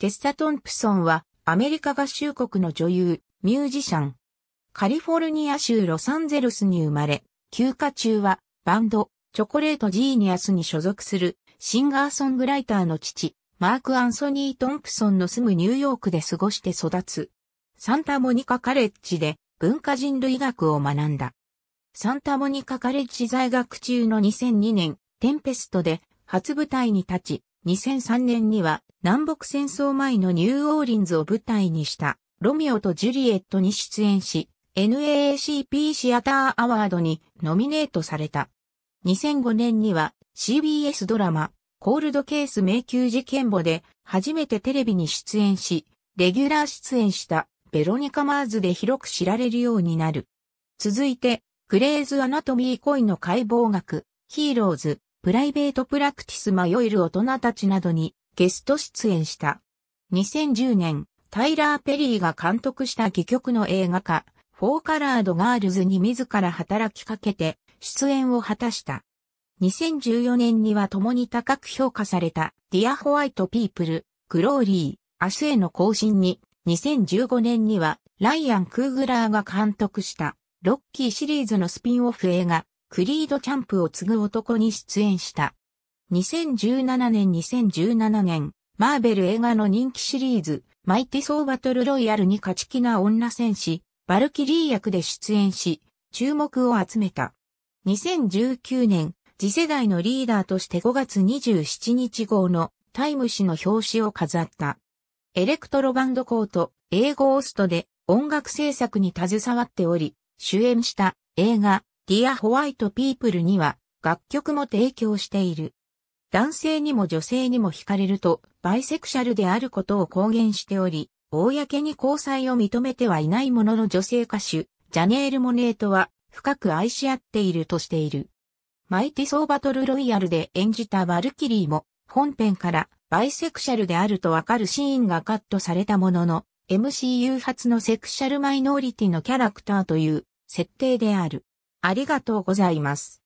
テッサ・トンプソンはアメリカ合衆国の女優、ミュージシャン。カリフォルニア州ロサンゼルスに生まれ、休暇中はバンド、チョコレートジーニアスに所属するシンガーソングライターの父、マーク・アンソニー・トンプソンの住むニューヨークで過ごして育つ。サンタモニカ・カレッジで文化人類学を学んだ。サンタモニカ・カレッジ在学中の2002年、テンペストで初舞台に立ち、2003年には南北戦争前のニューオーリンズを舞台にした、ロミオとジュリエットに出演し、NAACP シアターアワードにノミネートされた。2005年には CBS ドラマ、コールドケース迷宮事件簿で初めてテレビに出演し、レギュラー出演したベロニカ・マーズで広く知られるようになる。続いて、クレーズ・アナトミー・コイの解剖学、ヒーローズ、プライベート・プラクティス・迷える大人たちなどにゲスト出演した。2010年、タイラー・ペリーが監督した戯曲の映画化、フォーカラード・ガールズに自ら働きかけて出演を果たした。2014年には共に高く評価された、ディア・ホワイト・ピープル、グローリー、明日への更新に、2015年には、ライアン・クーグラーが監督した、ロッキーシリーズのスピンオフ映画、クリード・チャンプを継ぐ男に出演した。2017年2017年、マーベル映画の人気シリーズ、マイティソーバトルロイヤルに勝ち気な女戦士、バルキリー役で出演し、注目を集めた。2019年、次世代のリーダーとして5月27日号のタイム誌の表紙を飾った。エレクトロバンドコート、英語オーストで音楽制作に携わっており、主演した映画、ディア・ホワイト・ピープルには楽曲も提供している。男性にも女性にも惹かれると、バイセクシャルであることを公言しており、公に交際を認めてはいないものの女性歌手、ジャネール・モネートは深く愛し合っているとしている。マイティソーバトルロイヤルで演じたバルキリーも本編からバイセクシャルであるとわかるシーンがカットされたものの MCU 初のセクシャルマイノリティのキャラクターという設定である。ありがとうございます。